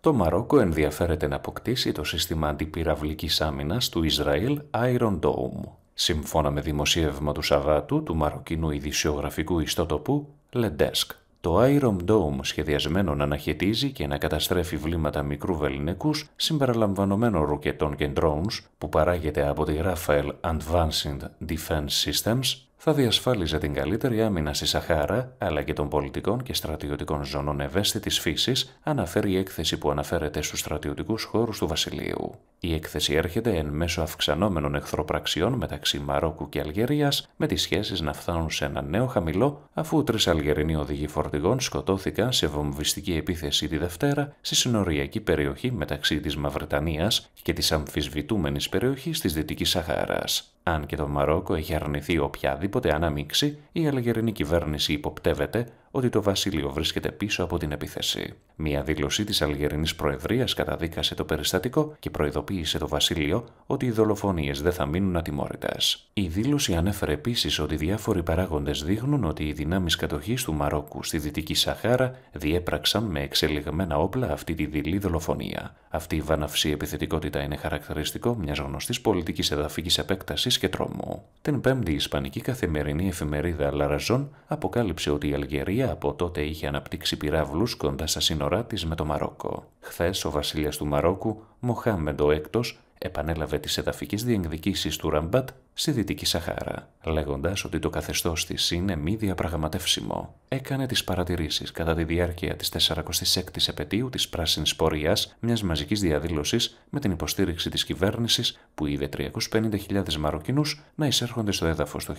το Μαρόκο ενδιαφέρεται να αποκτήσει το σύστημα αντιπυραυλικής άμυνας του Ισραήλ Iron Dome. Σύμφωνα με δημοσίευμα του Σαββάτου του μαροκινού ειδησιογραφικού ιστότοπου Ledesk. Το Iron Dome σχεδιασμένο να αναχαιτίζει και να καταστρέφει βλήματα μικρού βεληνικούς συμπεριλαμβανομένων ρουκετών και drones που παράγεται από τη Rafael Advanced Defense Systems θα διασφάλιζε την καλύτερη άμυνα στη Σαχάρα αλλά και των πολιτικών και στρατιωτικών ζωνών ευαίσθητης φύσης, αναφέρει η έκθεση που αναφέρεται στους στρατιωτικούς χώρους του Βασιλείου. Η έκθεση έρχεται εν μέσω αυξανόμενων εχθροπραξιών μεταξύ Μαρόκου και Αλγερίας, με τις σχέσεις να φτάνουν σε ένα νέο χαμηλό, αφού τρεις Αλγερινοί οδηγοί φορτηγών σκοτώθηκαν σε βομβιστική επίθεση τη Δευτέρα στη συνοριακή περιοχή μεταξύ της Μαυρετανία και της αμφισβητούμενης περιοχής της Δυτικής Σαχάρας. Αν και το Μαρόκο έχει αρνηθεί οποιαδήποτε ανάμειξη, η Αλγερινή κυβέρνηση υποπτεύεται ότι το βασίλειο βρίσκεται πίσω από την επίθεση. Μία δήλωσή της Αλγερινής Προεδρίας καταδίκασε το περιστατικό και προειδοποίησε το βασίλειο ότι οι δολοφονίες δεν θα μείνουν ατιμόρυτες. Η δήλωση ανέφερε επίσης ότι διάφοροι παράγοντες δείχνουν ότι οι δυνάμεις κατοχής του Μαρόκου στη Δυτική Σαχάρα διέπραξαν με εξελιγμένα όπλα αυτή τη δειλή δολοφονία. Αυτή η βαναυσή επιθετικότητα είναι χαρακτηριστικό μιας γνωστής πολιτικής εδαφικής επέκτασης και τρόμου. Την 5η Ισπανική καθημερινή εφημερίδα Λαραζόν αποκάλυψε ότι η Ισπανική καθημερινή εφημερίδα Λαραζόν αποκάλυψε ότι η Αλγερία από τότε είχε αναπτύξει πυράβλους κοντά στα σύνορά της με το Μαρόκο. Χθες ο Βασιλιάς του Μαρόκου, Μοχάμεντο Έκτος, επανέλαβε τις εδαφικές διεκδικήσεις του Ραμπάτ στη Δυτική Σαχάρα, λέγοντας ότι το καθεστώς της είναι μη διαπραγματεύσιμο. Έκανε τις παρατηρήσεις κατά τη διάρκεια της 46 η επαιτίου της πράσινης πορείας μιας μαζικής διαδήλωσης με την υποστήριξη της κυβέρνησης που είδε 350.000 μαροκινούς να εισέρχονται στο έδαφος το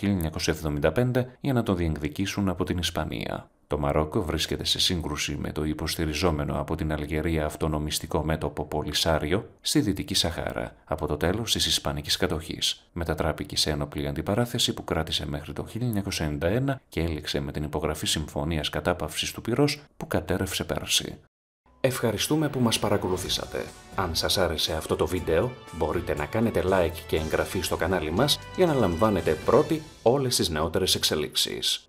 1975 για να το διεκδικήσουν από την Ισπανία. Το Μαρόκο βρίσκεται σε σύγκρουση με το υποστηριζόμενο από την Αλγερία αυτονομιστικό μέτωπο Πολυσάριο στη Δυτική Σαχάρα από το τέλος της Ισπανικής κατοχής. Μετατράπηκε σε ένοπλη αντιπαράθεση που κράτησε μέχρι το 1991 και έληξε με την υπογραφή συμφωνίας κατάπαυσης του πυρός που κατέρευσε πέρσι. Ευχαριστούμε που μας παρακολουθήσατε. Αν σας άρεσε αυτό το βίντεο, μπορείτε να κάνετε like και εγγραφή στο κανάλι μας για να λαμβάνετε πρώτοι όλες τις νεότερες εξελίξεις.